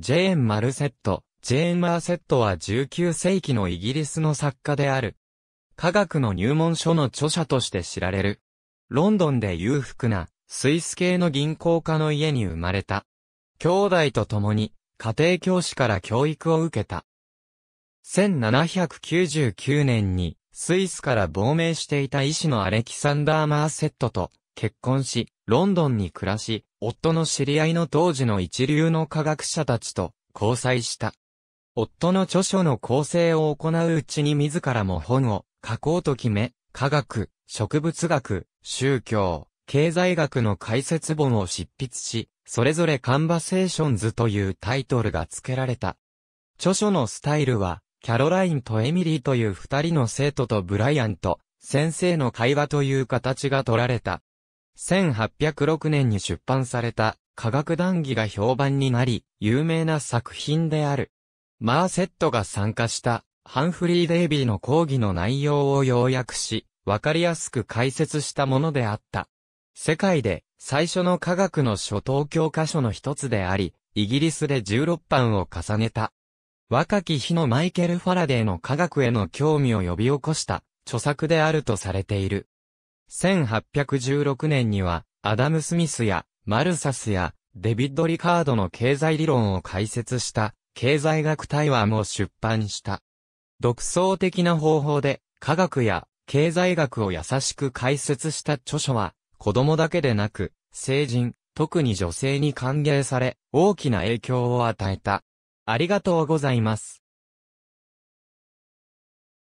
ジェーン・マルセット、ジェーン・マーセットは19世紀のイギリスの作家である。科学の入門書の著者として知られる。ロンドンで裕福な、スイス系の銀行家の家に生まれた。兄弟と共に、家庭教師から教育を受けた。1799年に、スイスから亡命していた医師のアレキサンダー・マーセットと、結婚し、ロンドンに暮らし、夫の知り合いの当時の一流の科学者たちと交際した。夫の著書の構成を行ううちに自らも本を書こうと決め、科学、植物学、宗教、経済学の解説本を執筆し、それぞれカンバセーションズというタイトルが付けられた。著書のスタイルは、キャロラインとエミリーという二人の生徒とブライアンと、先生の会話という形が取られた。1806年に出版された科学談義が評判になり、有名な作品である。マーセットが参加したハンフリー・デイビーの講義の内容を要約し、わかりやすく解説したものであった。世界で最初の科学の初等教科書の一つであり、イギリスで16版を重ねた。若き日のマイケル・ファラデーの科学への興味を呼び起こした著作であるとされている。1816年には、アダム・スミスや、マルサスや、デビッド・リカードの経済理論を解説した、経済学対話も出版した。独創的な方法で、科学や経済学を優しく解説した著書は、子供だけでなく、成人、特に女性に歓迎され、大きな影響を与えた。ありがとうございます。